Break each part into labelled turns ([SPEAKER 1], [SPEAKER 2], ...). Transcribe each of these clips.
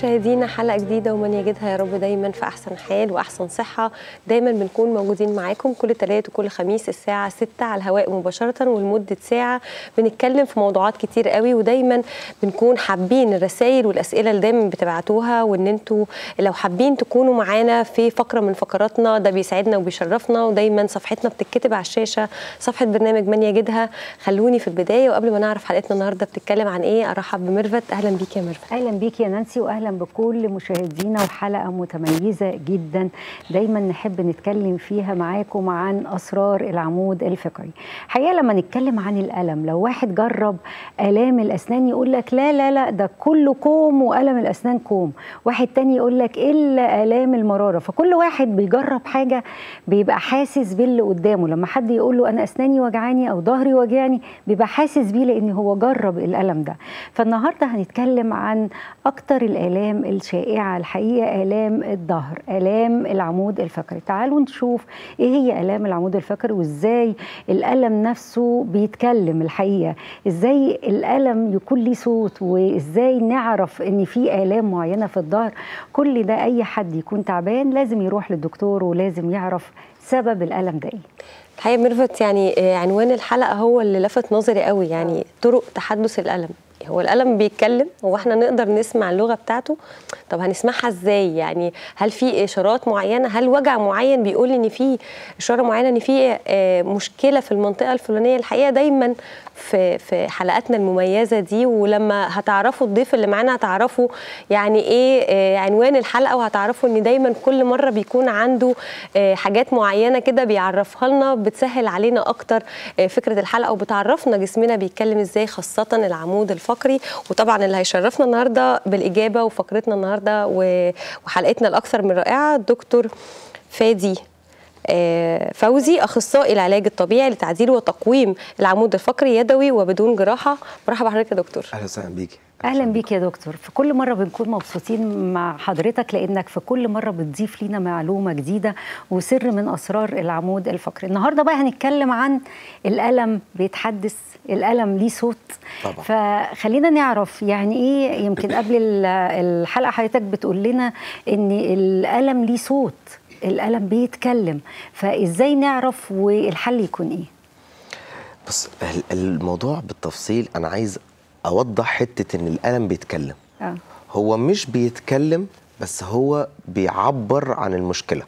[SPEAKER 1] مشاهدينا حلقه جديده ومن يجدها يا رب دايما في احسن حال واحسن صحه دايما بنكون موجودين معاكم كل ثلاثة وكل خميس الساعه ستة على الهواء مباشره ولمده ساعه بنتكلم في موضوعات كتير قوي ودايما بنكون حابين الرسائل والاسئله اللي دايما بتبعتوها وان انتوا لو حابين تكونوا معانا في فقره من فقراتنا ده بيسعدنا وبيشرفنا ودايما صفحتنا بتتكتب على الشاشه صفحه برنامج من يجدها خلوني في البدايه وقبل ما نعرف حلقتنا النهارده بتتكلم عن ايه ارحب بميرفت اهلا بيك يا ميرفت اهلا بيك يا نانسي واهلا بكل مشاهدينا وحلقه متميزه جدا
[SPEAKER 2] دايما نحب نتكلم فيها معاكم عن اسرار العمود الفقري حقيقه لما نتكلم عن الالم لو واحد جرب الام الاسنان يقول لك لا لا لا ده كله كوم والم الاسنان كوم واحد تاني يقول لك إيه الا الام المراره فكل واحد بيجرب حاجه بيبقى حاسس باللي قدامه لما حد يقول له انا اسناني وجعاني او ظهري وجعاني بيبقى حاسس بيه لان هو جرب الالم ده فالنهارده هنتكلم عن اكتر الالام الآلام الشائعة الحقيقة آلام الظهر آلام العمود الفقري تعالوا نشوف إيه هي آلام العمود الفقري وإزاي الألم نفسه بيتكلم الحقيقة إزاي الألم يكون ليه صوت وإزاي نعرف إن في آلام معينة في الظهر كل ده أي حد يكون تعبان لازم يروح
[SPEAKER 1] للدكتور ولازم يعرف سبب الألم ده إيه الحقيقه ميرفت يعني آه، عنوان الحلقه هو اللي لفت نظري قوي يعني طرق تحدث الالم هو القلم بيتكلم هو احنا نقدر نسمع اللغه بتاعته طب هنسمعها ازاي يعني هل في اشارات معينه هل وجع معين بيقول ان في اشاره معينه ان في آه، مشكله في المنطقه الفلانيه الحقيقه دايما في في حلقاتنا المميزه دي ولما هتعرفوا الضيف اللي معانا هتعرفوا يعني ايه آه، عنوان الحلقه وهتعرفوا ان دايما كل مره بيكون عنده آه، حاجات معينه كده بيعرفها لنا بتسهل علينا اكتر فكره الحلقه وبتعرفنا جسمنا بيتكلم ازاي خاصه العمود الفقري فقري وطبعا اللي هيشرفنا النهارده بالاجابه وفقرتنا النهارده وحلقتنا الاكثر من رائعه الدكتور فادي آه، فوزي اخصائي العلاج الطبيعي لتعديل وتقويم العمود الفقري يدوي وبدون جراحه مرحبا بحضرتك يا دكتور
[SPEAKER 3] اهلا وسهلا بيكي
[SPEAKER 2] اهلا بيك يا دكتور في كل مره بنكون مبسوطين مع حضرتك لانك في كل مره بتضيف لينا معلومه جديده وسر من اسرار العمود الفقري النهارده بقى هنتكلم عن الالم بيتحدث الالم ليه صوت طبعا. فخلينا نعرف يعني ايه يمكن قبل الحلقه حضرتك بتقول لنا ان الالم ليه صوت الألم بيتكلم فإزاي نعرف والحل يكون إيه؟
[SPEAKER 3] بص الموضوع بالتفصيل أنا عايز أوضح حتة إن الألم بيتكلم آه. هو مش بيتكلم بس هو بيعبر عن المشكلة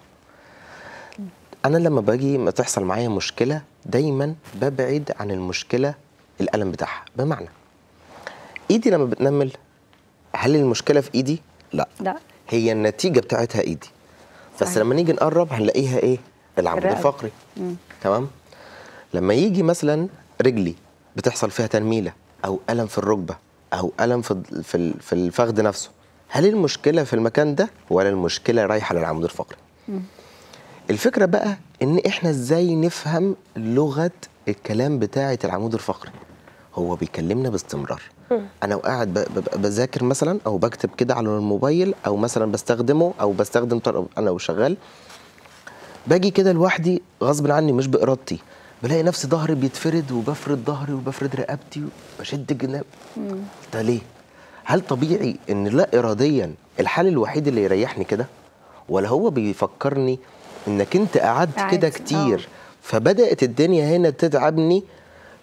[SPEAKER 3] أنا لما باجي ما تحصل معايا مشكلة دايما ببعد عن المشكلة الألم بتاعها بمعنى إيدي لما بتنمل هل المشكلة في إيدي؟ لا, لا. هي النتيجة بتاعتها إيدي بس لما نيجي نقرب هنلاقيها ايه العمود الفقري تمام لما يجي مثلا رجلي بتحصل فيها تنميله او الم في الركبه او الم في في الفخذ نفسه هل المشكله في المكان ده ولا المشكله رايحه للعمود الفقري الفكره بقى ان احنا ازاي نفهم لغه الكلام بتاعه العمود الفقري هو بيكلمنا باستمرار انا وقاعد بذاكر مثلا او بكتب كده على الموبايل او مثلا بستخدمه او بستخدم انا وشغال باجي كده لوحدي غصب عني مش بارادتي بلاقي نفسي ظهري بيتفرد وبفرد ظهري وبفرد رقبتي وبشد جناب ده ليه؟ هل طبيعي ان لا اراديا الحل الوحيد اللي يريحني كده؟ ولا هو بيفكرني انك انت قعدت كده آه. كتير أوه. فبدات الدنيا هنا تتعبني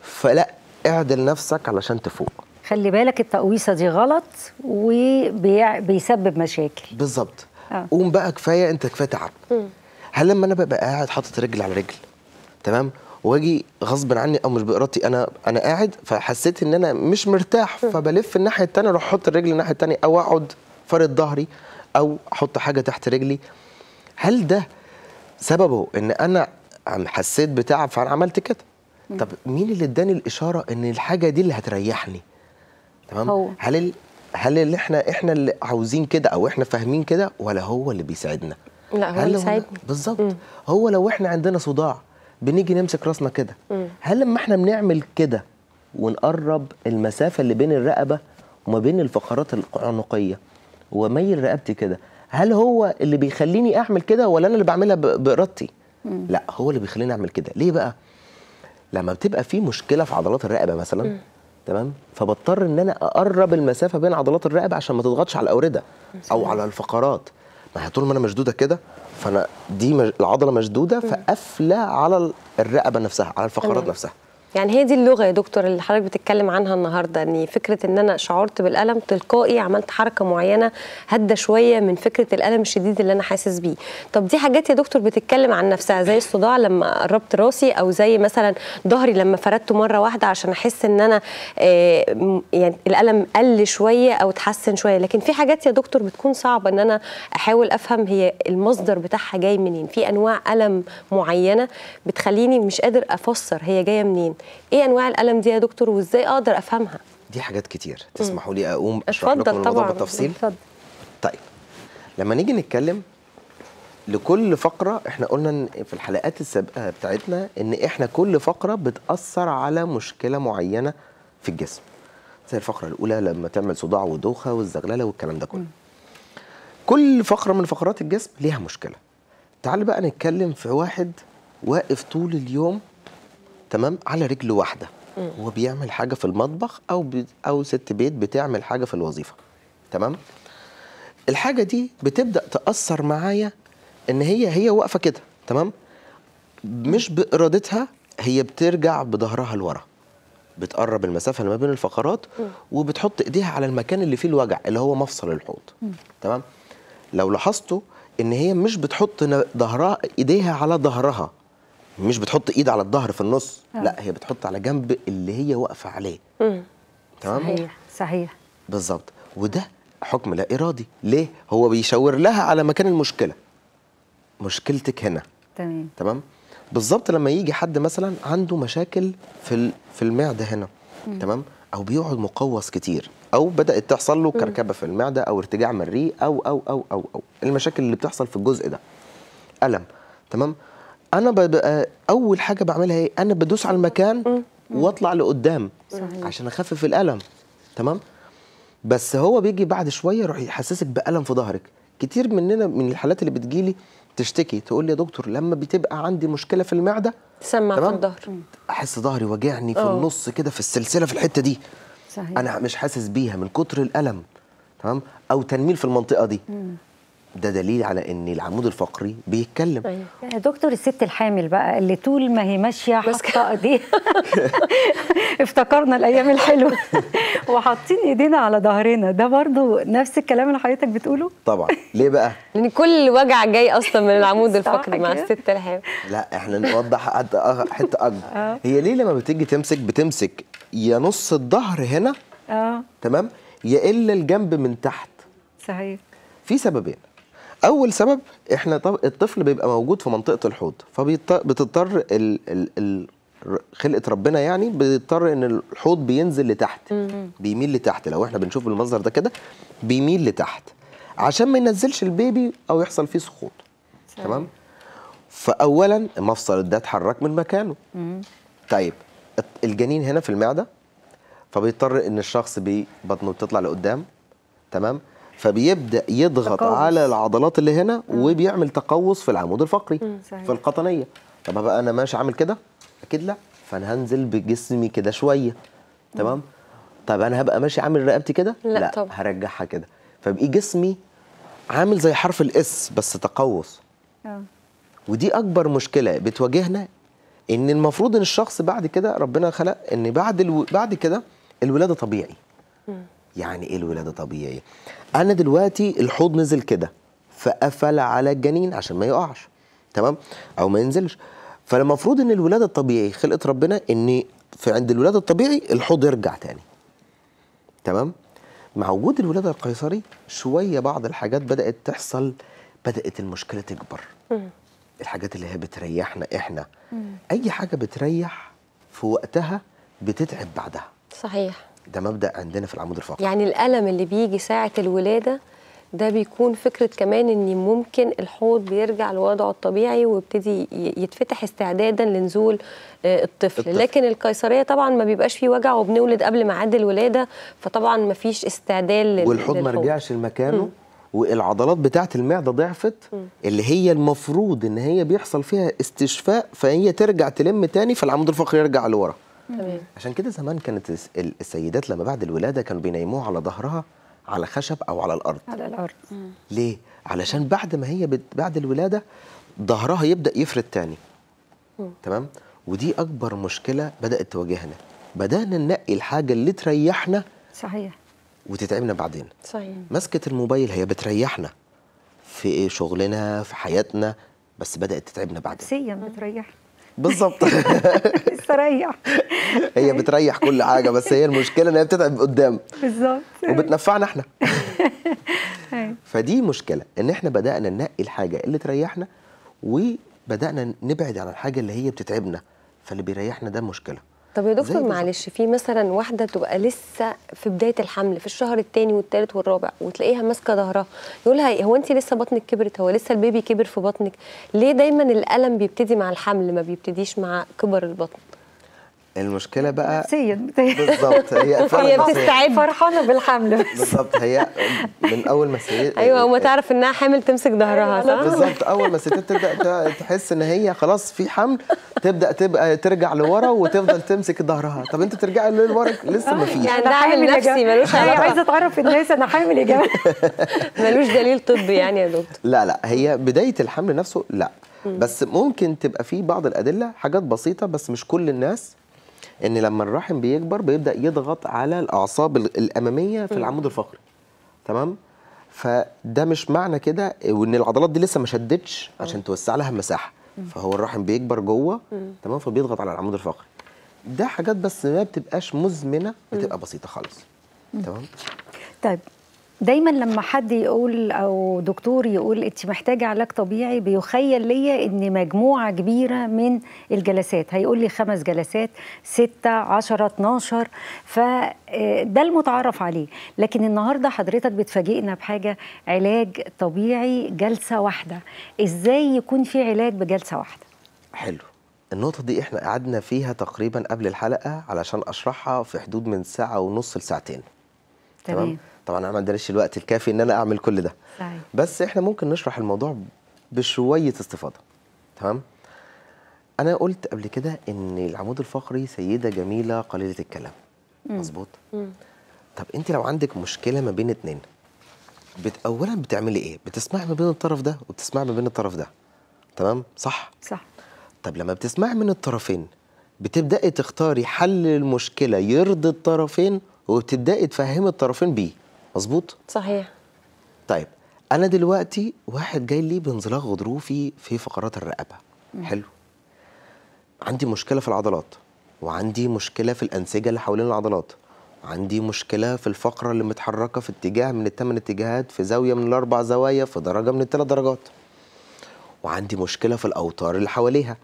[SPEAKER 3] فلا اعدل نفسك علشان تفوق
[SPEAKER 2] خلي بالك التقويصه دي غلط
[SPEAKER 3] وبيسبب مشاكل بالظبط آه. قوم بقى كفايه انت كفايه تعب هل لما انا ببقى قاعد حاطط رجل على رجل تمام واجي غصب عني او مش بارادتي انا انا قاعد فحسيت ان انا مش مرتاح فبلف الناحيه الثانيه اروح احط الرجل الناحيه الثانيه او اقعد فارد ظهري او احط حاجه تحت رجلي هل ده سببه ان انا حسيت بتعب فانا عملت كده طب مين اللي اداني الاشاره ان الحاجه دي اللي هتريحني تمام هو. هل ال... هل اللي احنا احنا اللي عاوزين كده او احنا فاهمين كده ولا هو اللي بيساعدنا
[SPEAKER 4] لا هو اللي بيساعدنا
[SPEAKER 3] بالظبط هو لو احنا عندنا صداع بنيجي نمسك راسنا كده هل لما احنا بنعمل كده ونقرب المسافه اللي بين الرقبه وما بين الفقرات العنقيه وميل رقبتي كده هل هو اللي بيخليني اعمل كده ولا انا اللي بعملها بارادتي لا هو اللي بيخليني اعمل كده ليه بقى لما بتبقى في مشكله في عضلات الرقبه مثلا تمام فبضطر ان انا اقرب المسافه بين عضلات الرقبه عشان ما تضغطش على الاورده او على الفقرات ما هي طول ما انا مشدوده كده فانا دي العضله مشدوده فقافله على الرقبه نفسها على الفقرات نفسها
[SPEAKER 1] يعني هي دي اللغه يا دكتور اللي حضرتك بتتكلم عنها النهارده ان فكره ان انا شعرت بالالم تلقائي عملت حركه معينه هدى شويه من فكره الالم الشديد اللي انا حاسس بيه طب دي حاجات يا دكتور بتتكلم عن نفسها زي الصداع لما قربت راسي او زي مثلا ظهري لما فردته مره واحده عشان احس ان انا آه، يعني الالم قل شويه او اتحسن شويه لكن في حاجات يا دكتور بتكون صعبه ان انا احاول افهم هي المصدر بتاعها جاي منين في انواع الم معينه بتخليني مش قادر افسر هي جايه منين ايه انواع الالم دي يا دكتور وازاي اقدر افهمها
[SPEAKER 3] دي حاجات كتير تسمحوا لي اقوم اشرح لكم الموضوع بالتفصيل اتفضل طيب لما نيجي نتكلم لكل فقرة احنا قلنا في الحلقات السابقة بتاعتنا ان احنا كل فقرة بتأثر على مشكلة معينة في الجسم زي الفقرة الأولى لما تعمل صداع ودوخة والزغللة والكلام ده كله كل فقرة من فقرات الجسم ليها مشكلة تعال بقى نتكلم في واحد واقف طول اليوم تمام على رجل واحده هو بيعمل حاجه في المطبخ او بي او ست بيت بتعمل حاجه في الوظيفه تمام الحاجه دي بتبدا تاثر معايا ان هي هي واقفه كده تمام مش بارادتها هي بترجع بظهرها لورا بتقرب المسافه اللي ما بين الفقرات وبتحط ايديها على المكان اللي فيه الوجع اللي هو مفصل الحوض تمام لو لاحظتوا ان هي مش بتحط ظهرها ايديها على ظهرها مش بتحط ايد على الظهر في النص أوه. لا هي بتحط على جنب اللي هي واقفه عليه تمام صحيح صحيح بالظبط وده حكم لا ارادي ليه هو بيشاور لها على مكان المشكله مشكلتك هنا تمام تمام بالظبط لما يجي حد مثلا عنده مشاكل في في المعده هنا تمام او بيقعد مقوس كتير او بدات تحصل له كركبه في المعده او ارتجاع مريء او او او او او إيه المشاكل اللي بتحصل في الجزء ده الم تمام انا ببقى آه، اول حاجه بعملها ايه انا بدوس على المكان واطلع لقدام صحيح. عشان اخفف الالم تمام بس هو بيجي بعد شويه يروح يحسسك بالم في ظهرك كتير مننا من الحالات اللي بتجيلي تشتكي تقول لي يا دكتور لما بتبقى عندي مشكله في المعده تسمع في الظهر احس ظهري واجعني في أوه. النص كده في السلسله في الحته دي
[SPEAKER 4] صحيح. انا مش
[SPEAKER 3] حاسس بيها من كتر الالم تمام او تنميل في المنطقه دي مم. ده دليل على ان العمود الفقري بيتكلم يا طيب.
[SPEAKER 2] يعني دكتور الست الحامل بقى اللي طول ما هي ماشيه حاطه ايديها افتكرنا الايام الحلوه وحاطين ايدينا على ظهرنا ده برضو
[SPEAKER 1] نفس الكلام اللي حضرتك بتقوله
[SPEAKER 3] طبعا ليه بقى
[SPEAKER 1] لان كل وجع جاي اصلا من العمود
[SPEAKER 3] الفقري مع الست الحامل لا احنا نوضح حته اكبر آه. هي ليه لما بتيجي تمسك بتمسك يا نص الظهر هنا اه تمام يا الا الجنب من تحت صحيح في سببين اول سبب احنا طب الطفل بيبقى موجود في منطقه الحوض فبتضطر ال... ال... ال... خلقه ربنا يعني بيضطر ان الحوض بينزل لتحت بيميل لتحت لو احنا بنشوف المنظر ده كده بيميل لتحت عشان ما ينزلش البيبي او يحصل فيه سقوط تمام فاولا مفصل ده اتحرك من مكانه مم. طيب الجنين هنا في المعده فبيضطر ان الشخص بطنه بتطلع لقدام تمام فبيبدا يضغط تقوص. على العضلات اللي هنا مم. وبيعمل تقوس في العمود الفقري في القطنيه طب بقى انا ماشي عامل كده اكيد لا فانا هنزل بجسمي كده شويه تمام طب انا هبقى ماشي عامل رقبتي كده لا, لا طب. هرجعها كده فبقي جسمي عامل زي حرف الاس بس تقوس أه. ودي اكبر مشكله بتواجهنا ان المفروض ان الشخص بعد كده ربنا خلق ان بعد الو... بعد كده الولاده طبيعي م. يعني ايه الولاده طبيعيه انا دلوقتي الحوض نزل كده فقفل على الجنين عشان ما يقعش تمام او ما ينزلش فالمفروض ان الولاده الطبيعي خلقت ربنا ان في عند الولاده الطبيعي الحوض يرجع تاني تمام مع وجود الولاده القيصري شويه بعض الحاجات بدات تحصل بدات المشكله تكبر الحاجات اللي هي بتريحنا احنا اي حاجه بتريح في وقتها بتتعب بعدها صحيح ده مبدا عندنا في العمود الفقري
[SPEAKER 1] يعني الالم اللي بيجي ساعه الولاده ده بيكون فكره كمان ان ممكن الحوض بيرجع لوضعه الطبيعي ويبتدي يتفتح استعدادا لنزول آه، الطفل. الطفل لكن القيصريه طبعا ما بيبقاش فيه وجع وبنولد قبل ميعاد الولاده فطبعا ما فيش استعداد لل... والحوض ما
[SPEAKER 3] رجعش لمكانه والعضلات بتاعه المعده ضعفت م. اللي هي المفروض ان هي بيحصل فيها استشفاء فهي ترجع تلم تاني فالعمود الفقري يرجع لورا تمام عشان كده زمان كانت السيدات لما بعد الولاده كانوا بينيموها على ظهرها على خشب او على الارض على الارض ليه علشان بعد ما هي بعد الولاده ظهرها يبدا يفرد تاني مم. تمام ودي اكبر مشكله بدات تواجهنا بدانا ننقي الحاجه اللي تريحنا صحيح وتتعبنا بعدين صحيح مسكه الموبايل هي بتريحنا في شغلنا في حياتنا بس بدات تتعبنا بعدين
[SPEAKER 2] نفسيا بتريحنا بالظبط استريح
[SPEAKER 3] هي بتريح كل حاجه بس هي المشكله ان هي بتتعب قدام بالظبط وبتنفعنا احنا أيوة. فدي مشكله ان احنا بدانا ننقي الحاجه اللي تريحنا وبدانا نبعد عن الحاجه اللي هي بتتعبنا فاللي بيريحنا ده مشكله
[SPEAKER 4] طب يا
[SPEAKER 1] دكتور معلش في مثلا واحده بتبقى لسه في بدايه الحمل في الشهر الثاني والثالث والرابع وتلاقيها ماسكه ظهرها يقولها إيه؟ هو انت لسه بطنك كبرت هو لسه البيبي كبر في بطنك ليه دايما الالم بيبتدي مع الحمل ما بيبتديش مع كبر البطن
[SPEAKER 3] المشكله بقى نفسيا بالظبط هي هي بتستعد
[SPEAKER 1] فرحانه بالحمل
[SPEAKER 3] بالظبط هي من اول ما سيد ايوه اول آه، ما تعرف
[SPEAKER 1] انها حامل تمسك ظهرها أيوة، صح بالظبط
[SPEAKER 3] اول ما الستات تبدا تحس ان هي خلاص في حمل تبدا تبقى آه، ترجع لورا وتفضل تمسك ظهرها طب انت ترجعي لورا لسه ما فيش يعني ده عامل نفسي ملوش هي عايزه تعرف الناس
[SPEAKER 1] انا حامل يا أيوة، جماعه ملوش دليل طبي يعني يا دكتور
[SPEAKER 3] لا لا هي بدايه الحمل نفسه لا بس ممكن تبقى في بعض الادله حاجات بسيطه بس مش كل الناس ان لما الرحم بيكبر بيبدا يضغط على الاعصاب الاماميه في العمود الفقري تمام فده مش معنى كده وان العضلات دي لسه ما شدتش عشان توسع لها مساحه فهو الرحم بيكبر جوه تمام فبيضغط على العمود الفقري ده حاجات بس ما بتبقاش مزمنه بتبقى بسيطه خالص تمام
[SPEAKER 4] طيب
[SPEAKER 2] دايما لما حد يقول او دكتور يقول انت محتاجه علاج طبيعي بيخيل ليا ان مجموعه كبيره من الجلسات هيقول لي خمس جلسات ستة عشرة 12 فده آه، المتعارف عليه لكن النهارده حضرتك بتفاجئنا بحاجه علاج طبيعي جلسه واحده ازاي يكون في علاج بجلسه واحده
[SPEAKER 3] حلو النقطة دي احنا قعدنا فيها تقريبا قبل الحلقة علشان اشرحها في حدود من ساعة ونص لساعتين تمام, تمام. طبعا انا ما عندناش الوقت الكافي ان انا اعمل كل ده صحيح. بس احنا ممكن نشرح الموضوع بشويه استفاضه تمام انا قلت قبل كده ان العمود الفقري سيده جميله قليله الكلام مظبوط طب انت لو عندك مشكله ما بين اتنين بت... اولا بتعملي ايه بتسمعي ما بين الطرف ده وبتسمعي ما بين الطرف ده تمام صح صح طب لما بتسمعي من الطرفين بتبداي تختاري حل المشكله يرضي الطرفين وبتبداي تفهمي الطرفين بيه مظبوط صحيح طيب انا دلوقتي واحد جاي لي بانزلاق غضروفي في فقرات الرقبه مم. حلو عندي مشكله في العضلات وعندي مشكله في الانسجه اللي حوالين العضلات عندي مشكله في الفقره اللي متحركه في اتجاه من الثمان اتجاهات في زاويه من الاربع زوايا في درجه من الثلاث درجات وعندي مشكله في الاوتار اللي حواليها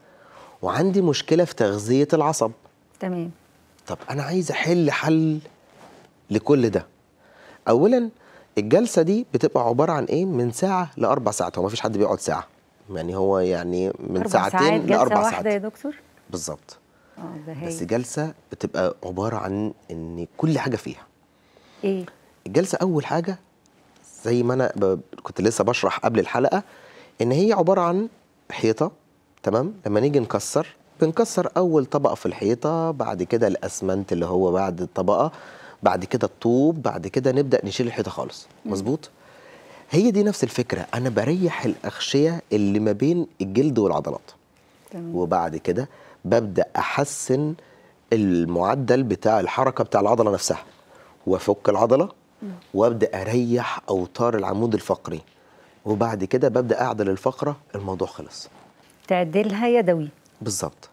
[SPEAKER 3] وعندي مشكله في تغذيه العصب تمام طب انا عايز احل حل لكل ده اولا الجلسه دي بتبقى عباره عن ايه من ساعه لاربع ساعات هو ما فيش حد بيقعد ساعه يعني هو يعني من أربع ساعتين ساعات جلسة لاربع ساعات واحده يا دكتور بالظبط
[SPEAKER 4] آه، بس
[SPEAKER 3] جلسه بتبقى عباره عن ان كل حاجه فيها ايه الجلسه اول حاجه زي ما انا ب... كنت لسه بشرح قبل الحلقه ان هي عباره عن حيطه تمام لما نيجي نكسر بنكسر اول طبقه في الحيطه بعد كده الاسمنت اللي هو بعد الطبقه بعد كده الطوب بعد كده نبدا نشيل الحيطه خالص مظبوط هي دي نفس الفكره انا بريح الاغشيه اللي ما بين الجلد والعضلات تمام. وبعد كده ببدا احسن المعدل بتاع الحركه بتاع العضله نفسها وافك العضله وابدا اريح اوتار العمود الفقري وبعد كده ببدا اعدل الفقره الموضوع خلص
[SPEAKER 2] تعدلها يدوي
[SPEAKER 3] بالظبط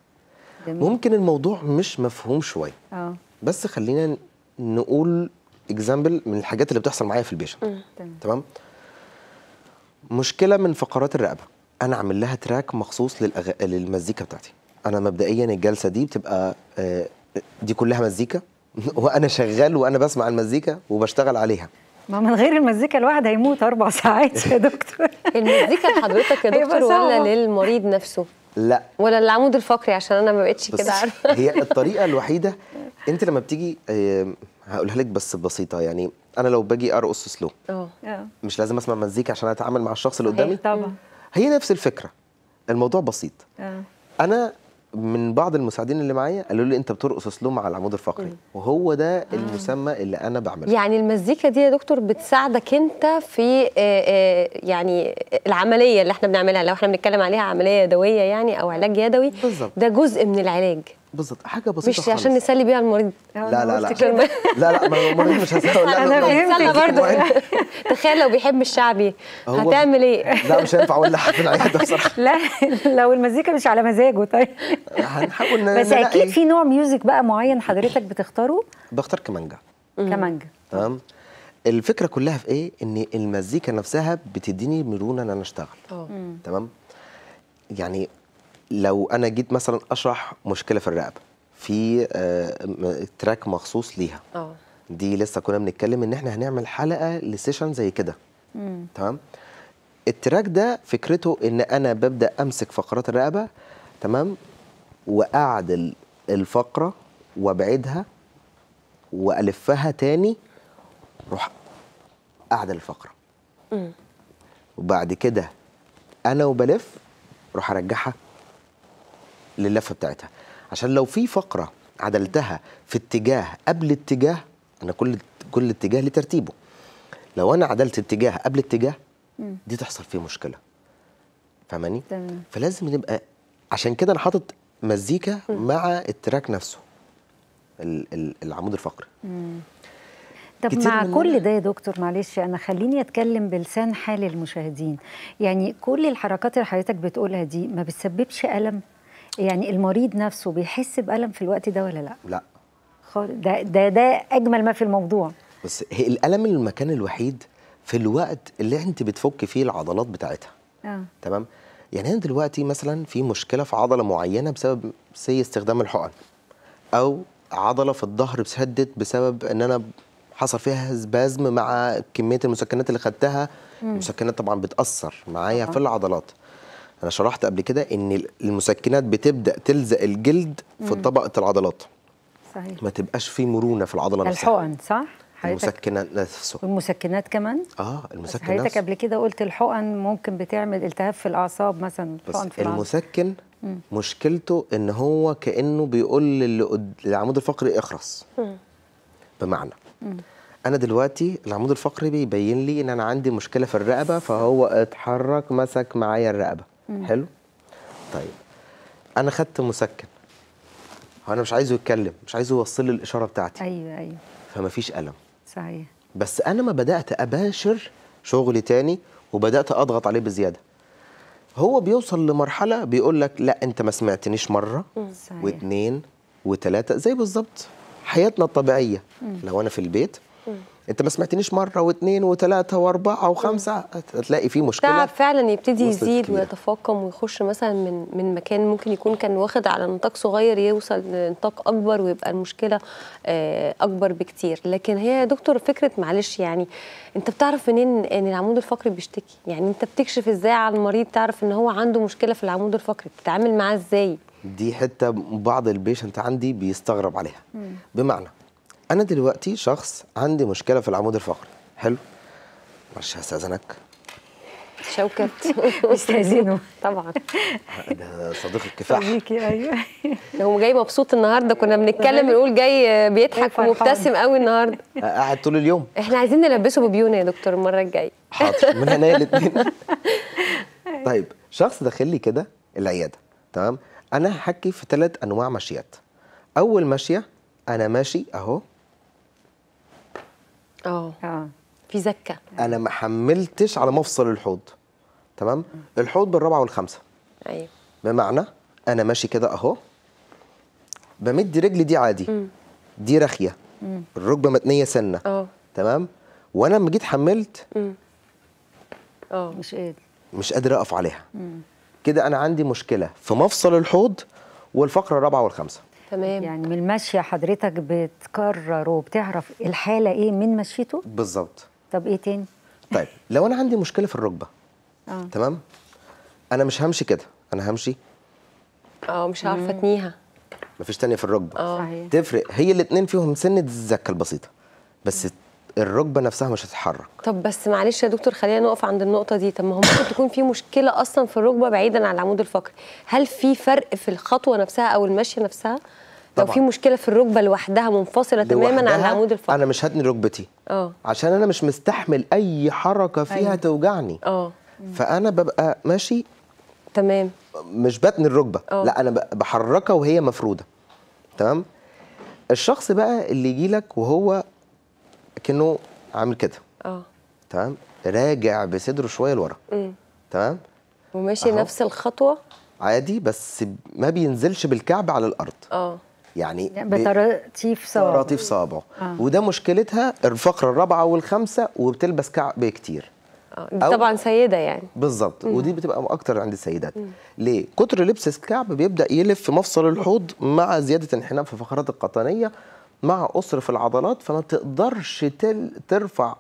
[SPEAKER 3] ممكن الموضوع مش مفهوم شويه اه بس خلينا نقول اكزامبل من الحاجات اللي بتحصل معايا في البيشنت تمام مشكله من فقرات الرقبه انا عامل لها تراك مخصوص للأغ... للمزيكا بتاعتي انا مبدئيا الجلسه دي بتبقى آه، دي كلها مزيكا وانا شغال وانا بسمع المزيكا وبشتغل عليها
[SPEAKER 2] ما من غير
[SPEAKER 1] المزيكا الواحد هيموت اربع ساعات يا دكتور
[SPEAKER 4] المزيكا لحضرتك يا دكتور ولا
[SPEAKER 1] للمريض نفسه لا ولا العمود الفقري عشان انا ما بقتش كده عارفه هي
[SPEAKER 3] الطريقه الوحيده انت لما بتيجي آه، هقولها لك بس بسيطه يعني انا لو باجي ارقص سلو اه مش لازم اسمع مزيكا عشان اتعامل مع الشخص اللي قدامي طبعا هي نفس الفكره الموضوع بسيط أوه. انا من بعض المساعدين اللي معايا قالوا لي انت بترقص سلو مع العمود الفقري وهو ده آه. المسمى اللي انا بعمله
[SPEAKER 1] يعني المزيكا دي يا دكتور بتساعدك انت في آه، آه، يعني العمليه اللي احنا بنعملها لو احنا بنتكلم عليها عمليه يدويه يعني او علاج يدوي بالزبط. ده جزء من العلاج بالظبط حاجه بسيطه مش خالص. عشان نسلي بيها المريض لا لا لا
[SPEAKER 3] لا لا ما المريض مش هسأله انا فهمت برضه
[SPEAKER 1] تخيل لو بيحب الشعبي
[SPEAKER 3] هتعمل
[SPEAKER 2] ايه؟ لا
[SPEAKER 3] مش هينفع اقول لحد في العياده بصراحه
[SPEAKER 1] لا
[SPEAKER 2] لو المزيكا مش على مزاجه طيب هنحاول بس اكيد في نوع ميوزك بقى معين حضرتك بتختاره
[SPEAKER 3] بختار كمانجا كمانجا تمام الفكره كلها في ايه؟ ان المزيكا نفسها بتديني مرونه ان انا اشتغل اه. تمام؟ يعني لو انا جيت مثلا اشرح مشكله في الرقبه في تراك آه، مخصوص ليها أوه. دي لسه كنا بنتكلم ان احنا هنعمل حلقه لسيشن زي كده تمام التراك ده فكرته ان انا ببدا امسك فقرات الرقبه تمام واعدل الفقره وابعدها والفها تاني روح اعدل الفقره وبعد كده انا وبلف روح ارجعها للفه بتاعتها عشان لو في فقره عدلتها في اتجاه قبل اتجاه انا كل كل اتجاه لترتيبه لو انا عدلت اتجاه قبل اتجاه دي تحصل فيه مشكله فهماني فلازم نبقى عشان كده انا حاطط مزيكا مع التراك نفسه العمود الفقري
[SPEAKER 2] طب مع كل ده يا دكتور معلش انا خليني اتكلم بلسان حال المشاهدين يعني كل الحركات اللي حضرتك بتقولها دي ما بتسببش الم يعني المريض نفسه بيحس بألم في الوقت ده ولا لا؟ لا خالص ده ده ده أجمل ما في الموضوع
[SPEAKER 3] بس هي الألم المكان الوحيد في الوقت اللي أنت بتفك فيه العضلات بتاعتها آه. تمام؟ يعني أنا دلوقتي مثلا في مشكلة في عضلة معينة بسبب سي استخدام الحقن أو عضلة في الظهر اتشدت بسبب إن أنا حصل فيها سبازم مع كمية المسكنات اللي خدتها المسكنات طبعا بتأثر معايا آه. في العضلات انا شرحت قبل كده ان المسكنات بتبدا تلزق الجلد في طبقه العضلات صحيح ما تبقاش في مرونه في العضله نفسها الحقن صح المسكنات نفسه
[SPEAKER 2] المسكنات كمان
[SPEAKER 3] اه المسكن حضرتك نفسه.
[SPEAKER 2] قبل كده قلت الحقن ممكن بتعمل التهاب في الاعصاب مثلا بس في
[SPEAKER 3] المسكن مم. مشكلته ان هو كانه بيقول للعمود الفقري اخرس بمعنى مم. انا دلوقتي العمود الفقري بيبين لي ان انا عندي مشكله في الرقبه فهو اتحرك مسك معايا الرقبه مم. حلو طيب انا خدت مسكن انا مش عايزه يتكلم مش عايزه يوصل لي الاشاره بتاعتي ايوه ايوه فما فيش الم صحيح بس انا ما بدات اباشر شغلي تاني وبدات اضغط عليه بزياده هو بيوصل لمرحله بيقول لك لا انت ما سمعتنيش مره صحيح. واثنين وثلاثه زي بالظبط حياتنا الطبيعيه مم. لو انا في البيت انت ما سمعتنيش مره واثنين وثلاثه واربعه وخمسه هتلاقي في مشكله تعب
[SPEAKER 1] فعلا يبتدي يزيد ويتفاقم ويخش مثلا من من مكان ممكن يكون كان واخد على نطاق صغير يوصل لنطاق اكبر ويبقى المشكله آه، اكبر بكتير لكن هي يا دكتور فكره معلش يعني انت بتعرف منين ان العمود الفقري بيشتكي يعني انت بتكشف ازاي على المريض تعرف ان هو عنده مشكله في العمود الفقري بتتعامل معاه ازاي
[SPEAKER 3] دي حته بعض البيشنت عندي بيستغرب عليها مم. بمعنى انا دلوقتي شخص عندي مشكله في العمود الفقري حلو معلش هستاذنك
[SPEAKER 1] شوكت بيستاذنه طبعا
[SPEAKER 3] ده صديق الكفاح
[SPEAKER 1] ايوه هو جاي مبسوط النهارده كنا بنتكلم نقول أيوه. جاي بيضحك ومبتسم قوي النهارده
[SPEAKER 3] قاعد طول اليوم
[SPEAKER 1] احنا عايزين نلبسه ببيونه يا دكتور المره الجايه
[SPEAKER 3] حاضر من هنا الاثنين أيوه. طيب شخص داخل لي كده العياده تمام انا هحكي في ثلاث انواع مشيات اول ماشيه انا ماشي اهو
[SPEAKER 1] اه اه في زكه
[SPEAKER 3] انا ما حملتش على مفصل الحوض تمام الحوض بالرابعه والخامسه ايوه بمعنى انا ماشي كده اهو بمد رجلي دي عادي م. دي راخيه الركبه متنيه سنه اه تمام وانا لما جيت حملت
[SPEAKER 2] اه مش قادر
[SPEAKER 3] مش قادر اقف عليها كده انا عندي مشكله في مفصل الحوض والفقره الرابعه والخامسه
[SPEAKER 2] تمام يعني من المشيه حضرتك بتكرر وبتعرف الحاله ايه من مشيته بالظبط طب ايه تاني
[SPEAKER 3] طيب لو انا عندي مشكله في الركبه آه. تمام انا مش همشي كده انا همشي
[SPEAKER 1] اه مش عارفه اتنيها
[SPEAKER 3] مفيش تانية في الركبه آه. تفرق هي الاثنين فيهم سنه الزكه البسيطه بس الركبه نفسها مش هتتحرك
[SPEAKER 1] طب بس معلش يا دكتور خلينا نقف عند النقطه دي طب ما هو ممكن تكون في مشكله اصلا في الركبه بعيدا عن العمود الفقري هل في فرق في الخطوه نفسها او المشيه نفسها طبعا. لو في مشكله في الركبه لوحدها منفصله تماما عن العمود الفقري
[SPEAKER 3] انا مش هدني ركبتي اه عشان انا مش مستحمل اي حركه فيها أيوه. توجعني اه فانا ببقى ماشي تمام مش بتني الركبه أوه. لا انا بحركها وهي مفروده تمام الشخص بقى اللي يجي لك وهو كانه عامل كده اه تمام راجع بصدره شويه لورا تمام
[SPEAKER 1] وماشي أهو. نفس الخطوه
[SPEAKER 3] عادي بس ما بينزلش بالكعب على الارض اه يعني بترطيف صوابعه بترطيف صوابعه آه. وده مشكلتها الفقره الرابعه والخامسه وبتلبس كعب كتير آه. طبعا
[SPEAKER 1] سيده يعني
[SPEAKER 3] بالظبط ودي بتبقى اكتر عند السيدات مم. ليه كتر لبس الكعب بيبدا يلف في مفصل الحوض مع زياده انحناء في فقرات القطنيه مع قصر في العضلات فما تقدرش تل ترفع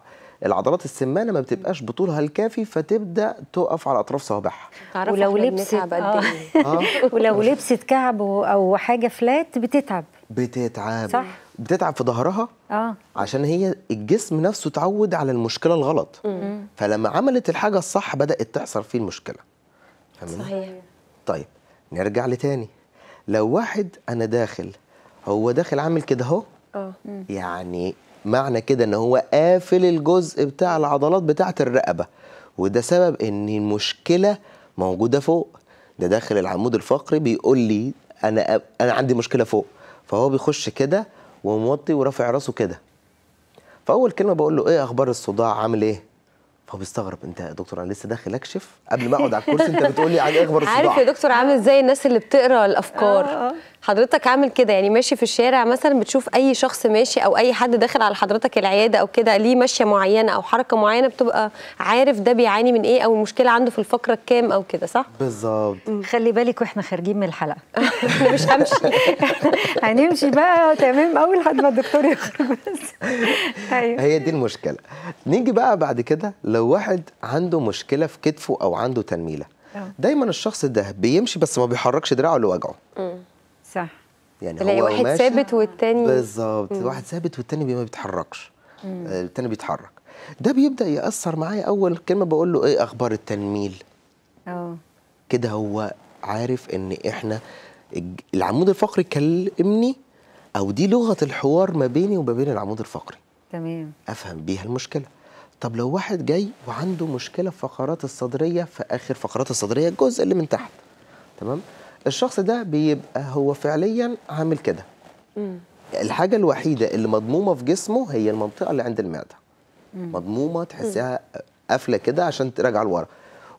[SPEAKER 3] العضلات السمانه ما بتبقاش بطولها الكافي فتبدا تقف على اطراف صوابعها
[SPEAKER 2] ولو لبست آه. إيه. آه. ولو لبست
[SPEAKER 3] كعب او حاجه فلات بتتعب بتتعب صح بتتعب في ظهرها اه عشان هي الجسم نفسه اتعود على المشكله الغلط -م. فلما عملت الحاجه الصح بدات تحصل فيه المشكله صحيح طيب نرجع لتاني لو واحد انا داخل هو داخل عامل كده اهو اه. يعني معنى كده ان هو قافل الجزء بتاع العضلات بتاعه الرقبه وده سبب ان المشكله موجوده فوق ده داخل العمود الفقري بيقول لي انا انا عندي مشكله فوق فهو بيخش كده وموطي ورافع راسه كده فاول كلمه بقول له ايه اخبار الصداع عامل ايه فهو بيستغرب انت يا دكتور انا لسه داخل اكشف قبل ما اقعد على الكرسي انت بتقولي عن يعني إيه اخبار الصداع عارف يا
[SPEAKER 1] دكتور عامل زي الناس اللي بتقرا الافكار آه. آه. حضرتك عامل كده يعني ماشي في الشارع مثلا بتشوف اي شخص ماشي او اي حد داخل على حضرتك العياده او كده ليه ماشيه معينه او حركه معينه بتبقى عارف ده بيعاني من ايه او المشكله عنده في الفقره الكام او كده صح بالظبط خلي بالك واحنا خارجين من الحلقه مش همشي هنمشي بقى تمام
[SPEAKER 2] اول لحد ما الدكتور يخرج بس
[SPEAKER 4] ايوه
[SPEAKER 3] هي دي المشكله نيجي بقى بعد كده لو واحد عنده مشكله في كتفه او عنده تنميله آه. دايما الشخص ده بيمشي بس ما بيحركش دراعه لوجعه
[SPEAKER 1] وجعه صح
[SPEAKER 3] يعني تلاقي واحد ثابت
[SPEAKER 1] والتاني بالظبط
[SPEAKER 3] واحد ثابت والتاني ما بيتحركش آه، التاني بيتحرك ده بيبدا ياثر معايا اول كلمه بقول له ايه اخبار التنميل اه كده هو عارف ان احنا العمود الفقري كلمني او دي لغه الحوار ما بيني وما بين العمود الفقري تمام افهم بيها المشكله طب لو واحد جاي وعنده مشكله في فقرات الصدريه في اخر فقرات الصدريه الجزء اللي من تحت تمام الشخص ده بيبقى هو فعليا عامل كده الحاجه الوحيده اللي مضمومه في جسمه هي المنطقه اللي عند المعده مضمومه تحسها قافله كده عشان ترجع لورا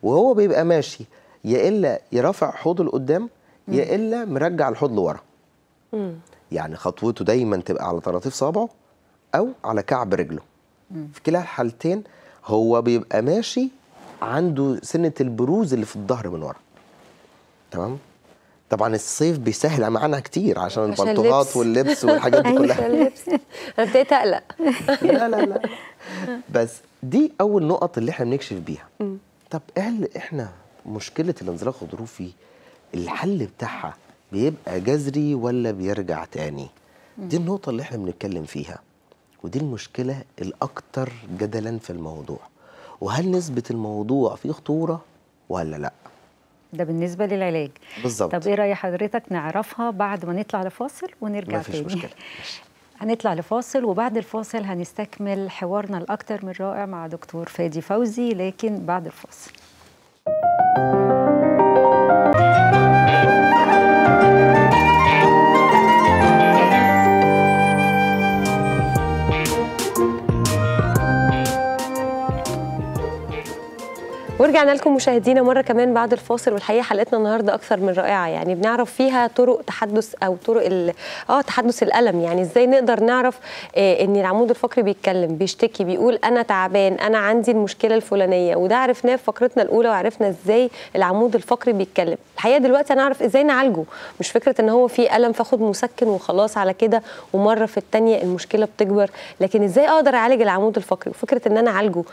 [SPEAKER 3] وهو بيبقى ماشي يا الا يرفع حوض لقدام يا الا مرجع الحوض لورا يعني خطوته دايما تبقى على طراطيف صابعه او على كعب رجله في كلا الحالتين هو بيبقى ماشي عنده سنه البروز اللي في الظهر من ورا تمام طبعا الصيف بيسهل معانا كتير عشان, عشان البلطوهات واللبس والحاجات دي أيوة، كلها اللبس
[SPEAKER 1] انا ابتديت اقلق لا لا لا
[SPEAKER 3] بس دي اول نقط اللي احنا بنكشف بيها طب هل احنا مشكله الانزلاق الغضروفي الحل بتاعها بيبقى جذري ولا بيرجع تاني دي النقطه اللي احنا بنتكلم فيها ودي المشكله الاكثر جدلا في الموضوع وهل نسبه الموضوع فيه خطوره ولا لا
[SPEAKER 2] ده بالنسبه للعلاج بالظبط طب ايه راي حضرتك نعرفها بعد ما نطلع لفاصل ونرجع مفيش تاني مشكله هنطلع لفاصل وبعد الفاصل هنستكمل حوارنا الاكثر من رائع مع دكتور فادي فوزي لكن بعد الفاصل
[SPEAKER 1] ورجعنا لكم مشاهدينا مره كمان بعد الفاصل والحقيقه حلقتنا النهارده اكثر من رائعه يعني بنعرف فيها طرق تحدث او طرق ال... اه تحدث الالم يعني ازاي نقدر نعرف آه ان العمود الفقري بيتكلم بيشتكي بيقول انا تعبان انا عندي المشكله الفلانيه وده عرفناه في فقرتنا الاولى وعرفنا ازاي العمود الفقري بيتكلم الحقيقه دلوقتي هنعرف ازاي نعالجه مش فكره ان هو في الم فاخد مسكن وخلاص على كده ومره في الثانيه المشكله بتكبر لكن ازاي اقدر اعالج العمود الفقري وفكره ان انا اعالجه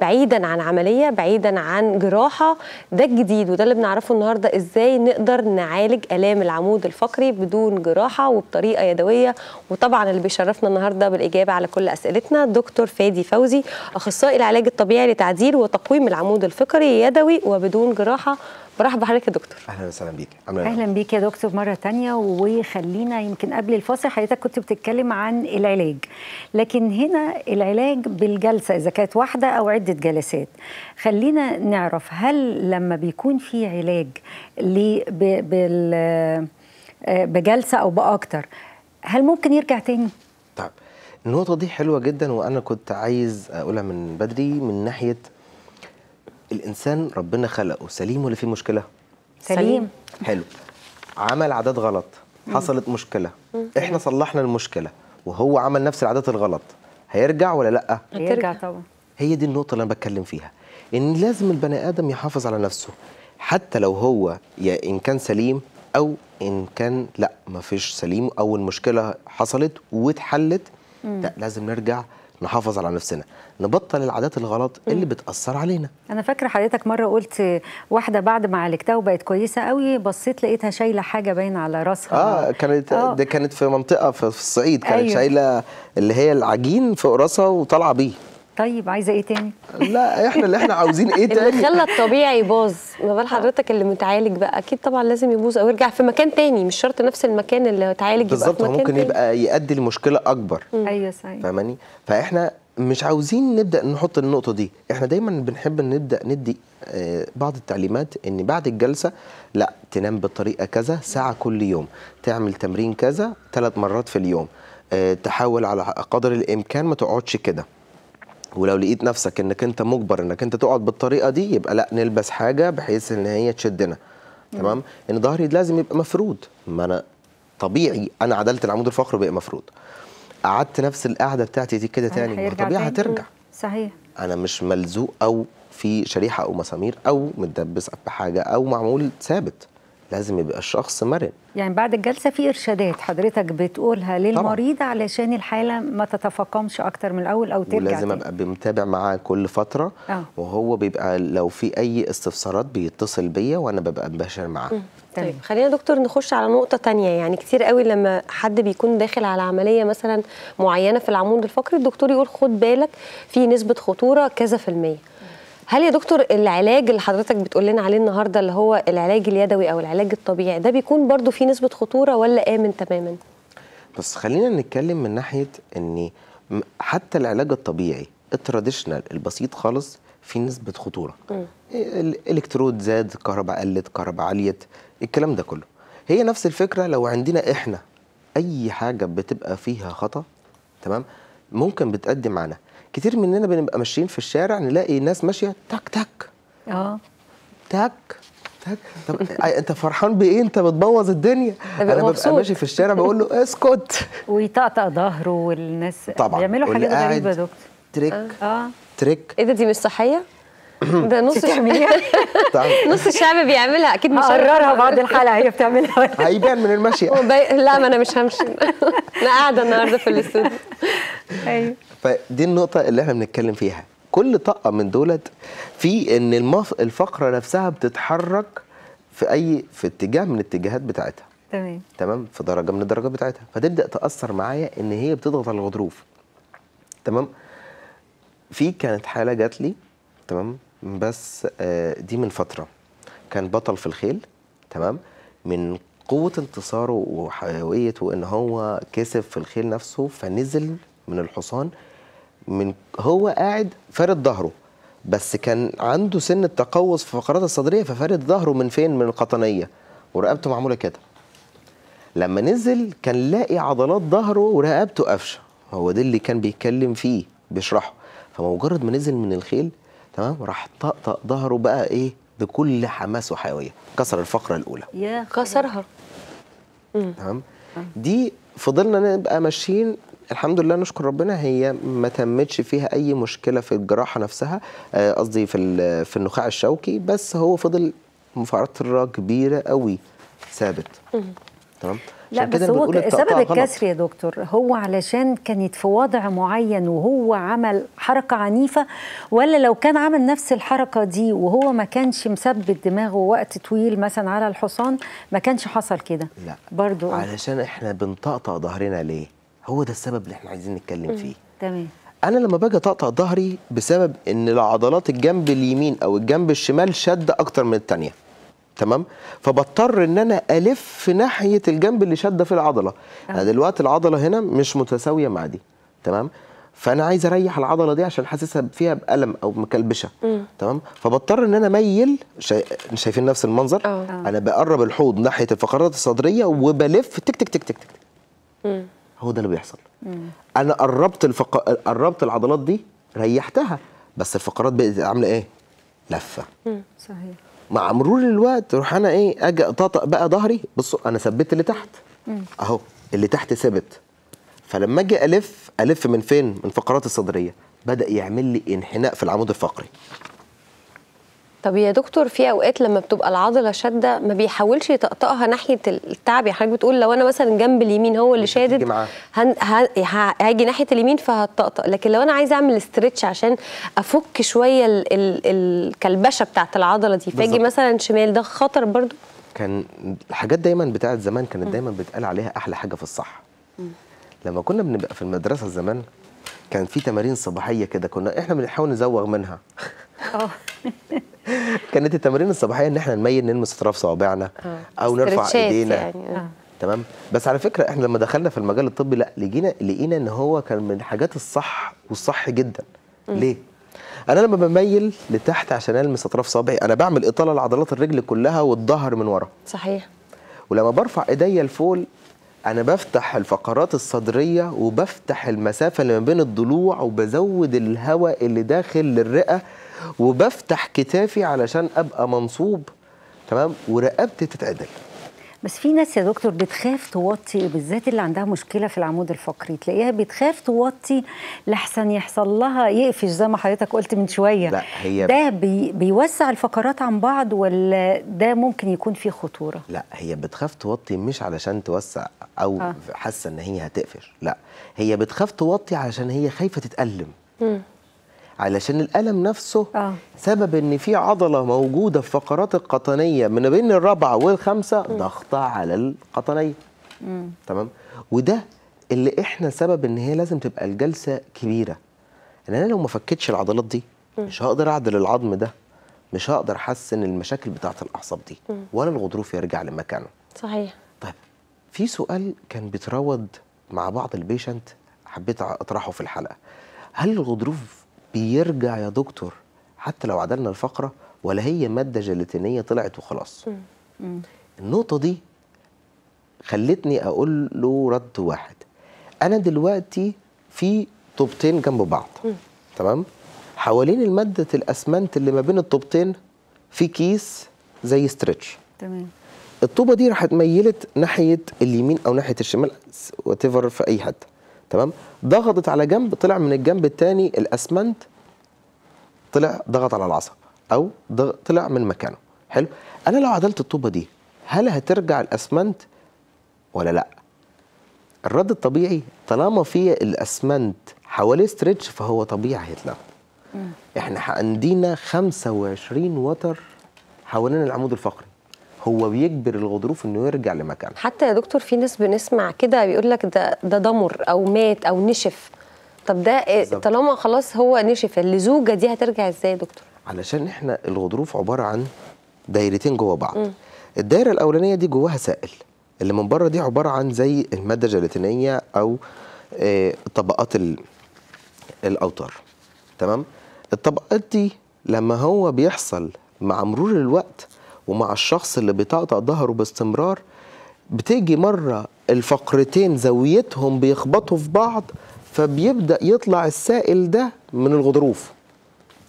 [SPEAKER 1] بعيدا عن عمليه بعيدا عن جراحه ده الجديد وده اللي بنعرفه النهارده ازاي نقدر نعالج الام العمود الفقري بدون جراحه وبطريقه يدويه وطبعا اللي بيشرفنا النهارده بالاجابه على كل اسئلتنا دكتور فادي فوزي اخصائي العلاج الطبيعي لتعديل وتقويم العمود الفقري يدوي وبدون جراحه برحب بحضرتك يا دكتور
[SPEAKER 3] اهلا وسهلا بيك إيه؟ اهلا
[SPEAKER 2] بيك يا دكتور مره تانية وخلينا يمكن قبل الفاصل حضرتك كنت بتتكلم عن العلاج لكن هنا العلاج بالجلسه اذا كانت واحده او عده جلسات خلينا نعرف هل لما بيكون في علاج بال آه، بجلسه او باكتر هل ممكن يرجع تاني؟
[SPEAKER 3] طيب النقطة دي حلوة جدا وأنا كنت عايز أقولها من بدري من ناحية الانسان ربنا خلقه سليم ولا في مشكله سليم حلو عمل عادات غلط حصلت مشكله احنا صلحنا المشكله وهو عمل نفس العادات الغلط هيرجع ولا لا هيرجع طبعا هي دي النقطه اللي انا بتكلم فيها ان لازم البني ادم يحافظ على نفسه حتى لو هو يا ان كان سليم او ان كان لا ما فيش سليم او المشكله حصلت واتحلت لا لازم نرجع نحافظ على نفسنا نبطل العادات الغلط اللي بتاثر علينا
[SPEAKER 2] انا فاكره حضرتك مره قلت واحده بعد ما عالجتها وبقت كويسه قوي بصيت لقيتها شايله حاجه باينه على راسها اه
[SPEAKER 3] كانت آه. دي كانت في منطقه في الصعيد كانت أيوه. شايله اللي هي العجين فوق راسها وطالعه بيه
[SPEAKER 1] طيب عايزه ايه تاني؟
[SPEAKER 4] لا احنا اللي احنا عاوزين ايه تاني؟ اللي خلى
[SPEAKER 1] الطبيعي باظ، ما بال آه. حضرتك اللي متعالج بقى اكيد طبعا لازم يبوظ او يرجع في مكان تاني مش شرط نفس المكان اللي اتعالج يبقى بالظبط ممكن تاني.
[SPEAKER 3] يبقى يؤدي لمشكله اكبر
[SPEAKER 1] ايوه صحيح
[SPEAKER 3] فاهماني؟ فاحنا مش عاوزين نبدا نحط النقطه دي، احنا دايما بنحب نبدا ندي آه، بعض التعليمات ان بعد الجلسه لا تنام بالطريقه كذا ساعه كل يوم، تعمل تمرين كذا ثلاث مرات في اليوم، آه، تحاول على قدر الامكان ما تقعدش كده. ولو لقيت نفسك انك انت مجبر انك انت تقعد بالطريقه دي يبقى لا نلبس حاجه بحيث ان هي تشدنا تمام ان ظهري لازم يبقى مفرود ما انا طبيعي انا عدلت العمود الفقري بقى مفرود قعدت نفس القعده بتاعتي دي كده تاني طبيعي هترجع صحيح انا مش ملزوق او في شريحه او مسامير او متدبس بحاجه او معمول ثابت لازم يبقى الشخص مرن
[SPEAKER 2] يعني بعد الجلسه في ارشادات حضرتك بتقولها للمريض طبعا. علشان الحاله ما تتفاقمش اكتر من الاول او ترجع ولازم
[SPEAKER 3] ابقى متابع معاه كل فتره آه. وهو بيبقى لو في اي استفسارات بيتصل بيا وانا ببقى مباشر معاه
[SPEAKER 1] طيب خلينا دكتور نخش على نقطة تانية يعني كتير قوي لما حد بيكون داخل على عملية مثلا معينة في العمود الفقري الدكتور يقول خد بالك في نسبة خطورة كذا في المية هل يا دكتور العلاج اللي حضرتك بتقول لنا عليه النهارده اللي هو العلاج اليدوي او العلاج الطبيعي ده بيكون برضو فيه نسبه خطوره ولا امن تماما
[SPEAKER 3] بس خلينا نتكلم من ناحيه ان حتى العلاج الطبيعي التراديشنال البسيط خالص في نسبه خطوره الالكترود زاد كهرباء قلت كهرباء عليت الكلام ده كله هي نفس الفكره لو عندنا احنا اي حاجه بتبقى فيها خطا تمام ممكن بتأدي معانا كتير مننا بنبقى ماشيين في الشارع نلاقي ناس ماشيه تك تك اه تك تك طب انت فرحان بايه انت بتبوظ الدنيا انا ببقى ماشي في الشارع بقول له اسكت ويطقطق
[SPEAKER 1] ظهره والناس
[SPEAKER 3] طبعا بيعملوا حاجات غريبه يا دكتور تريك آه. اه تريك
[SPEAKER 1] ايه ده دي مش صحيه ده نص الشعب نص الشعب بيعملها اكيد مش هقررها بعد الحلقه هي بتعملها هيبان من المشي لا ما انا مش همشي انا قاعده النهارده في الاستوديو ايوه
[SPEAKER 3] فدي النقطه اللي احنا بنتكلم فيها كل طاقه من دولت في ان المف... الفقره نفسها بتتحرك في اي في اتجاه من الاتجاهات بتاعتها تمام تمام في درجه من الدرجات بتاعتها فتبدا تاثر معايا ان هي بتضغط على الغضروف تمام في كانت حاله جات لي تمام بس آه، دي من فتره كان بطل في الخيل تمام من قوه انتصاره وحيويته ان هو كسب في الخيل نفسه فنزل من الحصان من هو قاعد فارد ظهره بس كان عنده سن التقوس في فقرات الصدريه ففارد ظهره من فين من القطنيه ورقبته معموله كده لما نزل كان لاقي عضلات ظهره ورقبته قفشه هو ده اللي كان بيتكلم فيه بيشرحه فمجرد ما نزل من الخيل تمام راح طقطق ظهره بقى ايه بكل حماس وحيويه كسر الفقره الاولى
[SPEAKER 1] يا كسرها
[SPEAKER 3] تمام دي فضلنا نبقى ماشيين الحمد لله نشكر ربنا هي ما تمتش فيها اي مشكله في الجراحه نفسها آه، قصدي في في النخاع الشوكي بس هو فضل فتره كبيره قوي ثابت تمام لا بس هو سبب الكسر
[SPEAKER 2] يا دكتور هو علشان كانت في وضع معين وهو عمل حركه عنيفه ولا لو كان عمل نفس الحركه دي وهو ما كانش مثبت دماغه وقت طويل مثلا على الحصان ما كانش حصل كده
[SPEAKER 3] لا برضو علشان احنا بنطقطق ظهرنا ليه هو ده السبب اللي احنا عايزين نتكلم فيه تمام انا لما باجي اطقطق ظهري بسبب ان العضلات الجنب اليمين او الجنب الشمال شاده اكتر من الثانيه تمام فبضطر ان انا الف في ناحيه الجنب اللي شاده في العضله أه. انا دلوقتي العضله هنا مش متساويه مع دي تمام فانا عايز اريح العضله دي عشان حاسسها فيها بالم او مكلبشه تمام فبضطر ان انا ميل شاي... شايفين نفس المنظر أوه. انا بقرب الحوض ناحيه الفقرات الصدريه وبلف تك تك تك تك تك مم. هو ده اللي بيحصل مم. انا قربت الفق... قربت العضلات دي ريحتها بس الفقرات بقت عامله ايه لفه
[SPEAKER 4] مم. صحيح
[SPEAKER 3] مع مرور الوقت روح انا ايه اجي اطاطق بقى ظهري بصوا انا ثبت اللي تحت مم. اهو اللي تحت ثبت فلما اجي الف الف من فين من فقرات الصدريه بدا يعمل لي انحناء في العمود الفقري
[SPEAKER 1] طب يا دكتور في اوقات لما بتبقى العضله شاده ما بيحاولش يطقطقها ناحيه التعب يعني حضرتك بتقول لو انا مثلا جنب اليمين هو اللي شادد هن... ه... ه... هاجي ناحيه اليمين فهتطقطق لكن لو انا عايز اعمل استرتش عشان افك شويه ال... ال... الكلبشه بتاعت العضله دي فاجي مثلا شمال ده خطر برضو
[SPEAKER 3] كان الحاجات دايما بتاعت زمان كانت دايما بتقال عليها احلى حاجه في الصح لما كنا بنبقى في المدرسه زمان كان في تمارين صباحيه كده كنا احنا بنحاول نزوغ منها آه. كانت التمارين الصباحيه ان احنا نميل نلمس اطراف صوابعنا آه. او نرفع ايدينا يعني. آه. تمام بس على فكره احنا لما دخلنا في المجال الطبي لا لقينا لقينا ان هو كان من الحاجات الصح والصح جدا م. ليه انا لما بميل لتحت عشان المس اطراف صابعي انا بعمل اطاله لعضلات الرجل كلها والظهر من ورا صحيح ولما برفع ايديا لفوق انا بفتح الفقرات الصدريه وبفتح المسافه اللي ما بين الضلوع وبزود الهواء اللي داخل للرئه وبفتح كتافي علشان ابقى منصوب تمام ورقبتي تتعدل
[SPEAKER 2] بس في ناس يا دكتور بتخاف توطي بالذات اللي عندها مشكله في العمود الفقري تلاقيها بتخاف توطي لحسن يحصل لها يقفش زي ما حضرتك قلت من شويه لا
[SPEAKER 4] هي
[SPEAKER 3] ده
[SPEAKER 2] بي بيوسع الفقرات عن بعض ولا ده ممكن يكون فيه خطوره
[SPEAKER 3] لا هي بتخاف توطي مش علشان توسع او آه. حاسه ان هي هتقفش لا هي بتخاف توطي علشان هي خايفه تتالم علشان الألم نفسه آه. سبب إن في عضلة موجودة في فقرات القطنية من بين الرابعة والخامسة ضغطة على القطنية مم. تمام وده اللي إحنا سبب إن هي لازم تبقى الجلسة كبيرة إن يعني أنا لو ما فكتش العضلات دي مم. مش هقدر أعدل العظم ده مش هقدر أحسن المشاكل بتاعة الأعصاب دي مم. ولا الغضروف يرجع لمكانه
[SPEAKER 1] صحيح طيب
[SPEAKER 3] في سؤال كان بيتراود مع بعض البيشنت حبيت أطرحه في الحلقة هل الغضروف بيرجع يا دكتور حتى لو عدلنا الفقره ولا هي ماده جيلاتينيه طلعت وخلاص النقطه دي خلتني اقول له رد واحد انا دلوقتي في طوبتين جنب بعض تمام حوالين المادة الأسمنت اللي ما بين الطوبتين في كيس زي ستريتش تمام الطوبة دي راح اتميلت ناحية اليمين أو ناحية الشمال وات في أي حتة تمام ضغطت على جنب طلع من الجنب الثاني الاسمنت طلع ضغط على العصب او طلع من مكانه حلو انا لو عدلت الطوبه دي هل هترجع الاسمنت ولا لا الرد الطبيعي طالما في الاسمنت حواليه ستريتش فهو طبيعي هيتلم احنا عندنا 25 وتر حوالين العمود الفقري هو بيجبر الغضروف انه يرجع لمكانه
[SPEAKER 1] حتى يا دكتور في ناس بنسمع كده بيقول لك ده ده ضمر او مات او نشف طب ده إيه؟ بالزبط. طالما خلاص هو نشف اللزوجه دي هترجع ازاي يا دكتور
[SPEAKER 3] علشان احنا الغضروف عباره عن دايرتين جوه بعض م. الدايره الاولانيه دي جواها سائل اللي من بره دي عباره عن زي الماده الجيلاتينيه او آه، طبقات الاوتار تمام الطبقات دي لما هو بيحصل مع مرور الوقت ومع الشخص اللي بيطقطق ظهره باستمرار بتيجي مرة الفقرتين زاويتهم بيخبطوا في بعض فبيبدأ يطلع السائل ده من الغضروف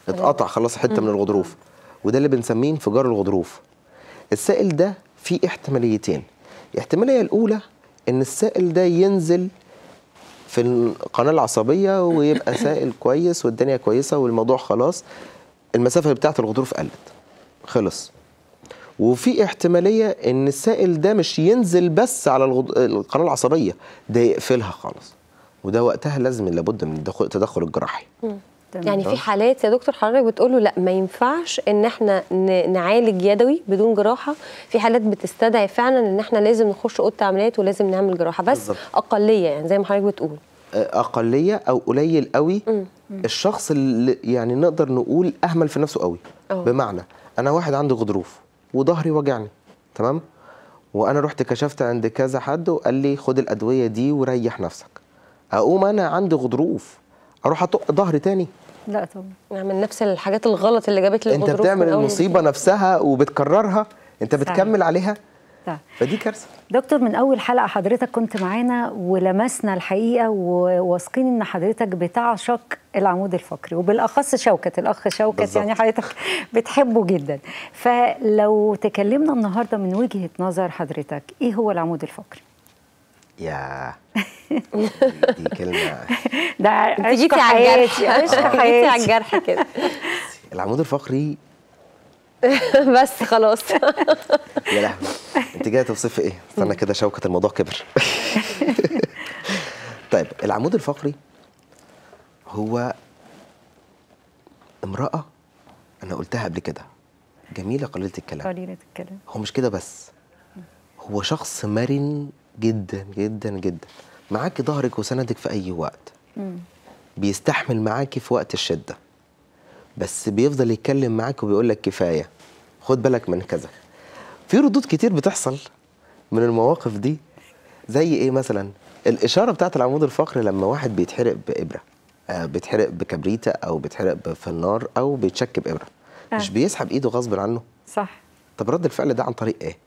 [SPEAKER 3] اتقطع خلاص حتة من الغضروف وده اللي بنسميه انفجار الغضروف السائل ده فيه احتماليتين الاحتمالية الأولى إن السائل ده ينزل في القناة العصبية ويبقى سائل كويس والدنيا كويسة والموضوع خلاص المسافة بتاعة الغضروف قلت خلص وفي احتماليه ان السائل ده مش ينزل بس على الغض... القناه العصبيه ده يقفلها خالص وده وقتها لازم لابد من التدخل الجراحي
[SPEAKER 1] يعني في حالات يا دكتور حضرتك بتقول له لا ما ينفعش ان احنا نعالج يدوي بدون جراحه في حالات بتستدعي فعلا ان احنا لازم نخش اوضه عمليات ولازم نعمل جراحه بس بالزبط. اقليه يعني زي ما حضرتك بتقول
[SPEAKER 3] اقليه او قليل قوي مم. الشخص اللي يعني نقدر نقول اهمل في نفسه قوي أوه. بمعنى انا واحد عندي غضروف وظهري وجعني تمام وانا رحت كشفت عند كذا حد وقال لي خد الادويه دي وريح نفسك اقوم انا عندي غضروف اروح اطق ظهري تاني
[SPEAKER 1] لا طبعا نعمل نفس الحاجات الغلط اللي جابت
[SPEAKER 2] لي انت بتعمل المصيبه
[SPEAKER 3] نفسها وبتكررها انت بتكمل عليها ده. فدي كارثه
[SPEAKER 2] دكتور من اول حلقه حضرتك كنت معانا ولمسنا الحقيقه وواثقين ان حضرتك بتعشق العمود الفقري وبالاخص شوكه الاخ شوكه بالزبط. يعني حضرتك بتحبه جدا فلو تكلمنا النهارده من وجهه نظر حضرتك ايه هو العمود الفقري يا
[SPEAKER 3] دي كلمه ده عشق حياتي عشق حياتي على الجرح كده العمود الفقري
[SPEAKER 1] بس خلاص
[SPEAKER 3] يا لحمة انت جايه توصفي ايه؟ استنى كده شوكه الموضوع كبر طيب العمود الفقري هو امراه انا قلتها قبل كده جميله قليله الكلام قليله الكلام هو مش كده بس هو شخص مرن جدا جدا جدا معاكي ظهرك وسندك في اي وقت بيستحمل معاكي في وقت الشده بس بيفضل يتكلم معاك وبيقول لك كفايه خد بالك من كذا في ردود كتير بتحصل من المواقف دي زي ايه مثلا الاشاره بتاعت العمود الفقري لما واحد بيتحرق بابره آه بيتحرق بكبريته او بيتحرق في النار او بيتشك بابره آه. مش بيسحب ايده غصب عنه صح طب رد الفعل ده عن طريق ايه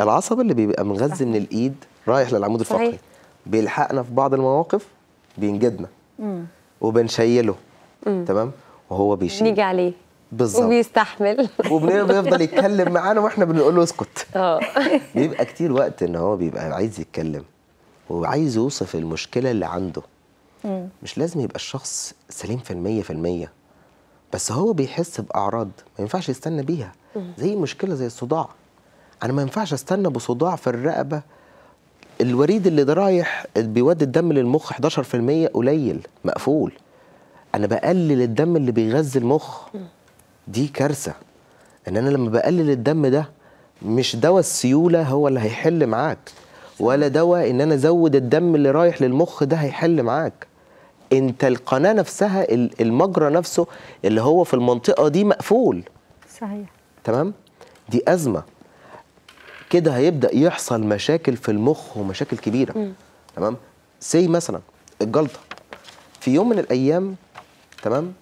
[SPEAKER 3] العصب اللي بيبقى منغذي من الايد رايح للعمود الفقري بيلحقنا في بعض المواقف بينجدنا مم. وبنشيله مم. تمام وهو بيشيل نيجي عليه بالظبط
[SPEAKER 1] وبيستحمل وبيفضل يتكلم
[SPEAKER 3] معانا واحنا بنقول له اسكت اه بيبقى كتير وقت ان هو بيبقى عايز يتكلم وعايز يوصف المشكله اللي عنده مم. مش لازم يبقى الشخص سليم في المية في المية بس هو بيحس بأعراض ما ينفعش يستنى بيها زي مشكلة زي الصداع أنا ما ينفعش استنى بصداع في الرقبة الوريد اللي ده رايح بيودي الدم للمخ 11% قليل مقفول انا بقلل الدم اللي بيغذي المخ دي كارثه ان انا لما بقلل الدم ده مش دواء السيوله هو اللي هيحل معاك ولا دواء ان انا ازود الدم اللي رايح للمخ ده هيحل معاك انت القناه نفسها المجرى نفسه اللي هو في المنطقه دي مقفول صحيح تمام دي ازمه كده هيبدا يحصل مشاكل في المخ ومشاكل كبيره م. تمام سي مثلا الجلطه في يوم من الايام تمام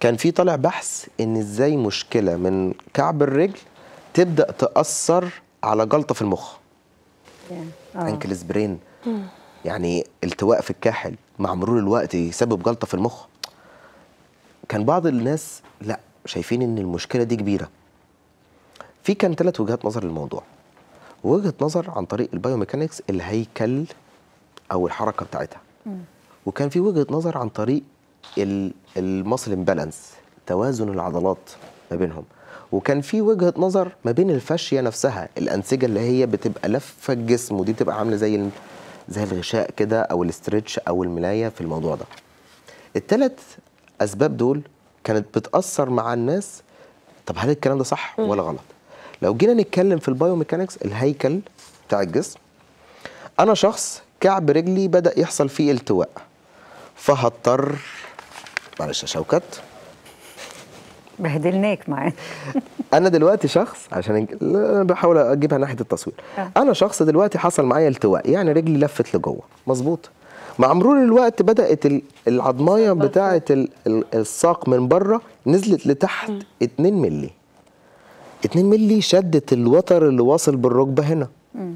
[SPEAKER 3] كان في طالع بحث ان ازاي مشكله من كعب الرجل تبدا تاثر على جلطه في المخ انكل آه. سبرين يعني التواء في الكاحل مع مرور الوقت يسبب جلطه في المخ كان بعض الناس لا شايفين ان المشكله دي كبيره في كان ثلاث وجهات نظر للموضوع وجهه نظر عن طريق البايوميكانكس الهيكل او الحركه بتاعتها وكان في وجهه نظر عن طريق المصل امبالانس توازن العضلات ما بينهم وكان في وجهه نظر ما بين الفاشيه نفسها الانسجه اللي هي بتبقى لفه الجسم ودي بتبقى عامله زي زي الغشاء كده او الاسترتش او الملايه في الموضوع ده الثلاث اسباب دول كانت بتاثر مع الناس طب هل الكلام ده صح ولا غلط لو جينا نتكلم في البايوميكانكس الهيكل بتاع الجسم انا شخص كعب رجلي بدا يحصل فيه التواء فهضطر معلش يا شوكت
[SPEAKER 2] بهدلناك
[SPEAKER 3] معانا انا دلوقتي شخص عشان انا بحاول اجيبها ناحيه التصوير أه. انا شخص دلوقتي حصل معايا التواء يعني رجلي لفت لجوه مظبوط مع مرور الوقت بدات العضمايه بتاعه الساق من بره نزلت لتحت 2 مللي 2 مللي شدت الوتر اللي واصل بالركبه هنا م.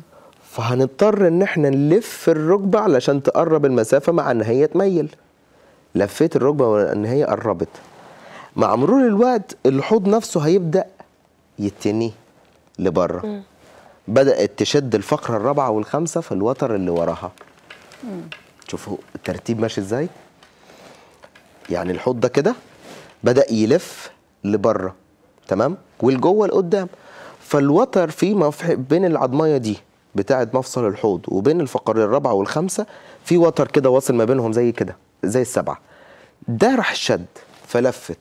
[SPEAKER 3] فهنضطر ان احنا نلف الركبه علشان تقرب المسافه مع ان هي تميل لفيت الركبه وان هي قربت مع مرور الوقت الحوض نفسه هيبدا يتني لبره بدات تشد الفقره الرابعه والخامسه في الوتر اللي وراها شوفوا الترتيب ماشي ازاي يعني الحوض ده كده بدا يلف لبره تمام والجوه لقدام فالوتر في بين العضمايه دي بتاعه مفصل الحوض وبين الفقره الرابعه والخامسه في وتر كده واصل ما بينهم زي كده زي السبعه ده راح شد فلفت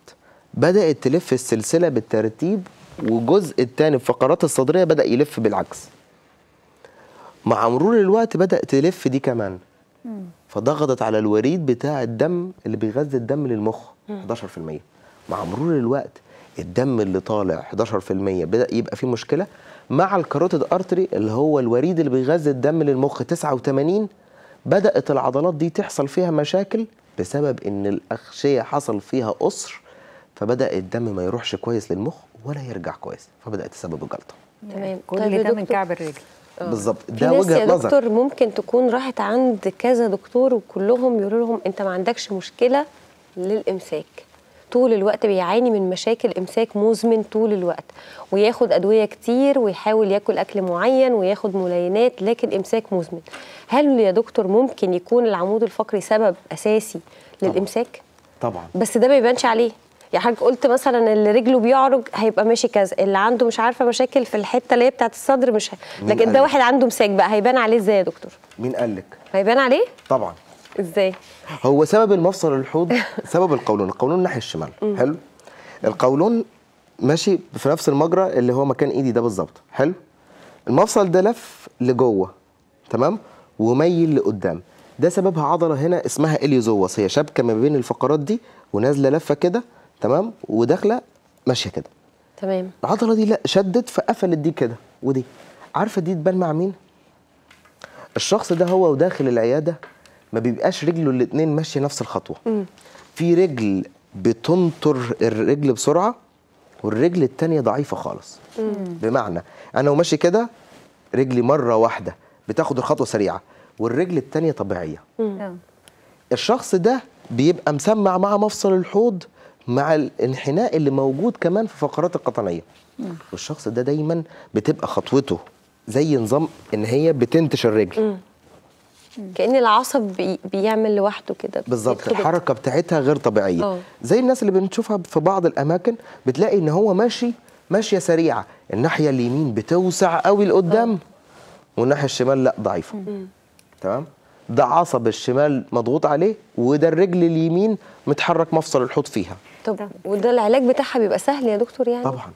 [SPEAKER 3] بدات تلف السلسله بالترتيب والجزء الثاني الفقرات الصدريه بدا يلف بالعكس مع مرور الوقت بدات تلف دي كمان فضغطت على الوريد بتاع الدم اللي بيغذي الدم للمخ 11% مع مرور الوقت الدم اللي طالع 11% بدا يبقى فيه مشكله مع الكاروتيد ارتري اللي هو الوريد اللي بيغذي الدم للمخ 89 بدأت العضلات دي تحصل فيها مشاكل بسبب إن الأغشية حصل فيها قصر فبدأ الدم ما يروحش كويس للمخ ولا يرجع كويس فبدأت تسبب الجلطة
[SPEAKER 2] تمام طيب كل طيب ده من كعب الرجل آه.
[SPEAKER 3] بالظبط ده وجهه نظر دكتور
[SPEAKER 1] ممكن تكون راحت عند كذا دكتور وكلهم يقولوا لهم انت ما عندكش مشكله للامساك طول الوقت بيعاني من مشاكل امساك مزمن طول الوقت وياخد ادويه كتير ويحاول ياكل اكل معين وياخد ملينات لكن امساك مزمن هل يا دكتور ممكن يكون العمود الفقري سبب اساسي للامساك طبعا بس ده ما يبانش عليه يعني حضرتك قلت مثلا اللي رجله بيعرج هيبقى ماشي كذا اللي عنده مش عارفه مشاكل في الحته اللي هي بتاعه الصدر مش ه... لكن ده واحد عنده مساك بقى هيبان عليه ازاي يا دكتور مين قال لك هيبان عليه طبعا ازاي
[SPEAKER 3] هو سبب المفصل الحوض سبب القولون القولون ناحيه الشمال حلو القولون ماشي في نفس المجرى اللي هو مكان ايدي ده بالظبط حلو المفصل ده لف لجوه تمام وميل لقدام ده سببها عضله هنا اسمها اليوزوس هي شبكه ما بين الفقرات دي ونازله لفه كده تمام وداخله ماشيه كده تمام العضله دي لا شدت فقفلت دي كده ودي عارفه دي تبان مع مين الشخص ده هو وداخل العياده ما بيبقاش رجله الاثنين ماشيه نفس الخطوه م. في رجل بتنطر الرجل بسرعه والرجل الثانيه ضعيفه خالص م. بمعنى انا وماشي كده رجلي مره واحده بتاخد الخطوه سريعه والرجل الثانيه طبيعيه م. آه. الشخص ده بيبقى مسمع مع مفصل الحوض مع الانحناء اللي موجود كمان في فقرات القطنيه والشخص ده دايما بتبقى خطوته زي نظام ان هي بتنتش الرجل
[SPEAKER 1] كان العصب بيعمل لوحده كده
[SPEAKER 3] بالظبط الحركه بتاعتها غير طبيعيه أوه. زي الناس اللي بنشوفها في بعض الاماكن بتلاقي ان هو ماشي ماشيه سريعه الناحيه اليمين بتوسع قوي لقدام اه. والناحيه الشمال لا ضعيفه تمام ده عصب الشمال مضغوط عليه وده الرجل اليمين متحرك مفصل الحوض فيها
[SPEAKER 1] طب وده العلاج بتاعها بيبقى سهل يا دكتور يعني طبعا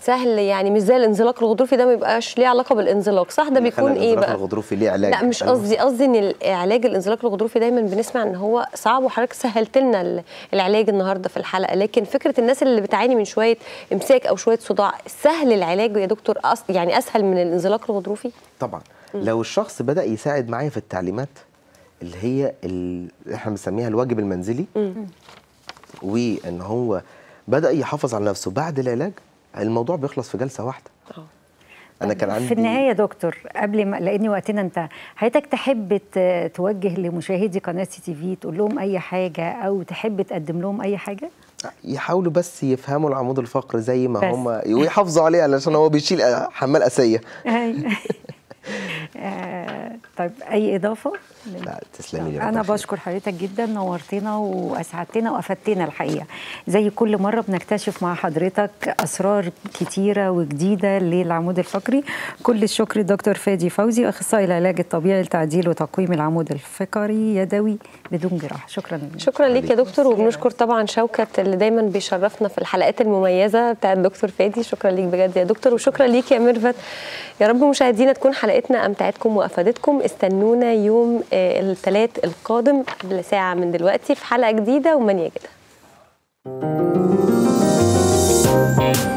[SPEAKER 1] سهل يعني مش زي الانزلاق الغضروفي ده ما بيبقاش ليه علاقه بالانزلاق صح ده بيكون ايه بقى الانزلاق
[SPEAKER 3] الغضروفي ليه علاج لا مش قصدي
[SPEAKER 1] قصدي ان علاج الانزلاق الغضروفي دايما بنسمع ان هو صعب وحضرتك سهلت لنا العلاج النهارده في الحلقه لكن فكره الناس اللي بتعاني من شويه امساك او شويه صداع سهل العلاج يا دكتور أصل يعني اسهل من الانزلاق الغضروفي
[SPEAKER 3] طبعا م. لو الشخص بدا يساعد معايا في التعليمات اللي هي اللي احنا بنسميها الواجب المنزلي وان هو بدا يحافظ على نفسه بعد العلاج الموضوع بيخلص في جلسه واحده أوه. انا كان طيب، عندي في النهايه
[SPEAKER 2] يا دكتور قبل ما لأني وقتنا أنت حضرتك تحب توجه لمشاهدي قناه سي تي في تقول لهم اي حاجه او تحب تقدم لهم اي حاجه
[SPEAKER 3] يحاولوا بس يفهموا العمود الفقري زي ما هم ويحافظوا عليه علشان هو بيشيل حمال اسيه
[SPEAKER 2] أيوة. آه، طيب اي اضافه؟
[SPEAKER 3] لا تسلمي لي انا
[SPEAKER 2] بشكر حضرتك جدا نورتنا واسعدتنا وافدتنا الحقيقه زي كل مره بنكتشف مع حضرتك اسرار كتيره وجديده للعمود الفقري كل الشكر دكتور فادي فوزي اخصائي العلاج الطبيعي لتعديل وتقويم العمود الفقري يدوي بدون جراحه شكرا
[SPEAKER 1] شكرا ليك يا دكتور وبنشكر طبعا شوكه اللي دايما بيشرفنا في الحلقات المميزه بتاع دكتور فادي شكرا ليك بجد يا دكتور وشكرا ليك يا ميرفت يا رب مشاهدينا تكون حلقه حلقتنا أمتعتكم وأفادتكم استنونا يوم آه، الثلاث القادم قبل ساعة من دلوقتي في حلقة جديدة ومنيا جدا
[SPEAKER 4] Thank you.